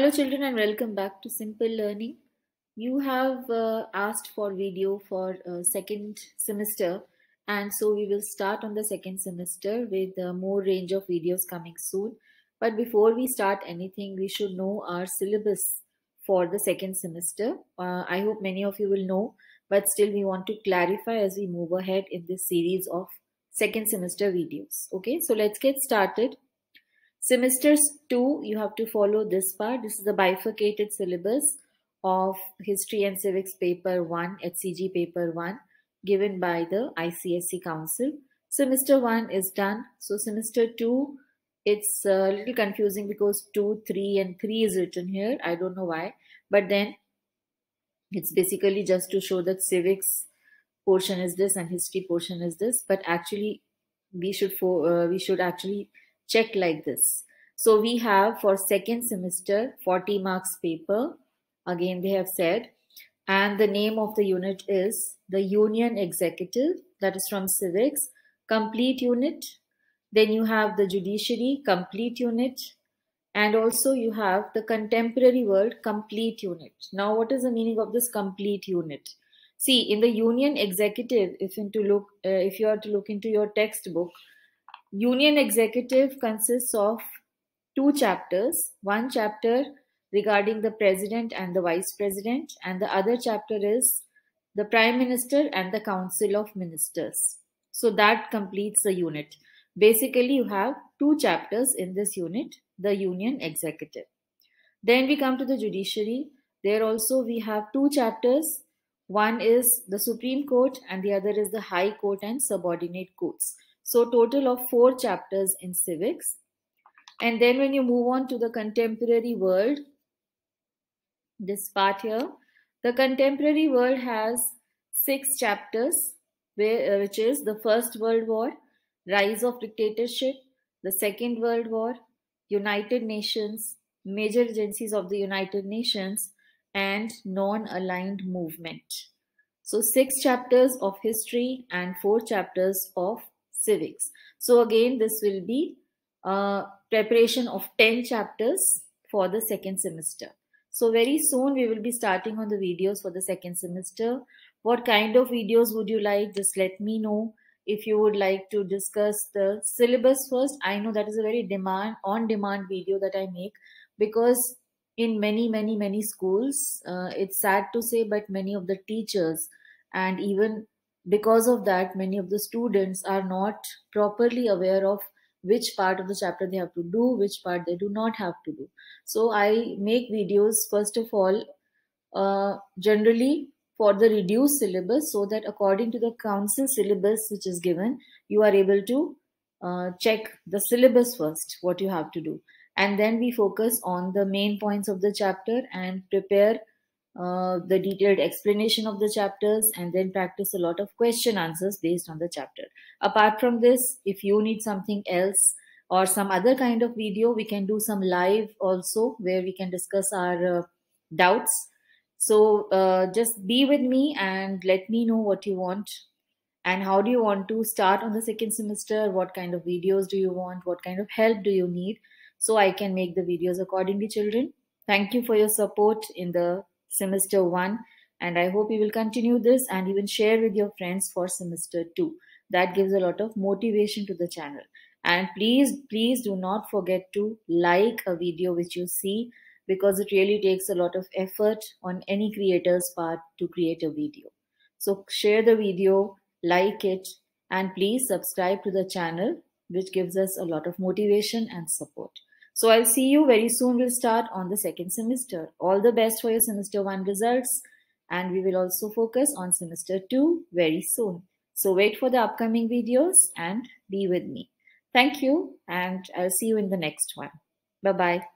Hello children and welcome back to Simple Learning. You have uh, asked for video for uh, second semester and so we will start on the second semester with uh, more range of videos coming soon. But before we start anything, we should know our syllabus for the second semester. Uh, I hope many of you will know, but still we want to clarify as we move ahead in this series of second semester videos. Okay, so let's get started. Semesters 2, you have to follow this part. This is the bifurcated syllabus of History and Civics Paper 1, HCG Paper 1, given by the ICSC Council. Semester 1 is done. So semester 2, it's a little confusing because 2, 3 and 3 is written here. I don't know why. But then it's basically just to show that civics portion is this and history portion is this. But actually, we should, for, uh, we should actually Check like this. So we have for second semester 40 marks paper. Again, they have said, and the name of the unit is the Union Executive, that is from Civics, complete unit. Then you have the Judiciary, complete unit. And also you have the contemporary world, complete unit. Now, what is the meaning of this complete unit? See, in the Union Executive, if, into look, uh, if you are to look into your textbook, Union Executive consists of two chapters one chapter regarding the President and the Vice President, and the other chapter is the Prime Minister and the Council of Ministers. So that completes the unit. Basically, you have two chapters in this unit the Union Executive. Then we come to the Judiciary. There also we have two chapters. One is the Supreme Court and the other is the High Court and subordinate courts. So total of four chapters in civics. And then when you move on to the contemporary world, this part here, the contemporary world has six chapters, uh, which is the First World War, Rise of Dictatorship, the Second World War, United Nations, Major Agencies of the United Nations, and Non-Aligned Movement. So six chapters of history and four chapters of civics. So again, this will be uh, preparation of 10 chapters for the second semester. So very soon we will be starting on the videos for the second semester. What kind of videos would you like? Just let me know if you would like to discuss the syllabus first. I know that is a very demand on-demand video that I make because in many, many, many schools, uh, it's sad to say, but many of the teachers and even because of that many of the students are not properly aware of which part of the chapter they have to do which part they do not have to do so i make videos first of all uh, generally for the reduced syllabus so that according to the council syllabus which is given you are able to uh, check the syllabus first what you have to do and then we focus on the main points of the chapter and prepare uh, the detailed explanation of the chapters and then practice a lot of question answers based on the chapter. Apart from this, if you need something else or some other kind of video, we can do some live also where we can discuss our uh, doubts. So uh, just be with me and let me know what you want and how do you want to start on the second semester? What kind of videos do you want? What kind of help do you need? So I can make the videos accordingly, children. Thank you for your support in the semester one. And I hope you will continue this and even share with your friends for semester two. That gives a lot of motivation to the channel. And please, please do not forget to like a video which you see because it really takes a lot of effort on any creator's part to create a video. So share the video, like it, and please subscribe to the channel, which gives us a lot of motivation and support. So I'll see you very soon. We'll start on the second semester. All the best for your semester one results. And we will also focus on semester two very soon. So wait for the upcoming videos and be with me. Thank you. And I'll see you in the next one. Bye-bye.